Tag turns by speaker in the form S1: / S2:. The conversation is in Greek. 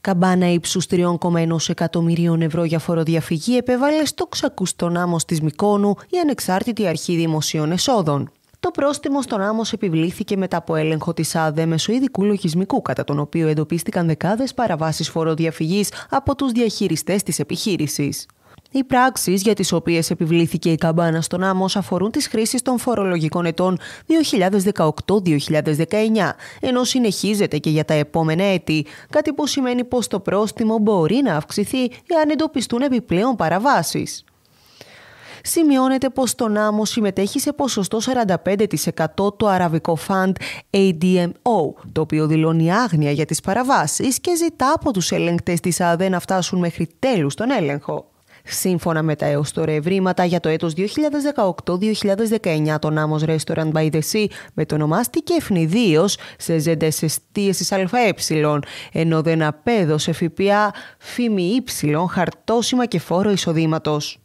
S1: Καμπάνα ύψους 3,1 εκατομμυρίων ευρώ για φοροδιαφυγή επέβαλε στο ξακουστό νάμο της Μικόνου η ανεξάρτητη αρχή δημοσίων εσόδων. Το πρόστιμο στον άμμος επιβλήθηκε μετά από έλεγχο της ΑΔΕ ειδικού λογισμικού, κατά τον οποίο εντοπίστηκαν δεκάδες παραβάσεις φοροδιαφυγής από τους διαχειριστές της επιχείρησης. Οι πράξεις για τις οποίες επιβλήθηκε η καμπάνα στον Άμο αφορούν τις χρήσεις των φορολογικών ετών 2018-2019, ενώ συνεχίζεται και για τα επόμενα έτη. Κάτι που σημαίνει πως το πρόστιμο μπορεί να αυξηθεί εάν εντοπιστούν επιπλέον παραβάσεις. Σημειώνεται πως τον άμμο συμμετέχει σε ποσοστό 45% το αραβικό φαντ ADMO, το οποίο δηλώνει άγνοια για τις παραβάσεις και ζητά από τους ελεγκτές της ΑΔΕ να φτάσουν μέχρι τέλους τον έλεγχο. Σύμφωνα με τα έως τώρα ευρήματα για το έτος 2018-2019, το Νάμος Restaurant by the Sea μετονομάστηκε ευνηδίως σε ζέντες εστίασης ΑΕ, ενώ δεν απέδωσε ΦΠΑ, φήμη ε, χαρτόσημα και φόρο εισοδήματος.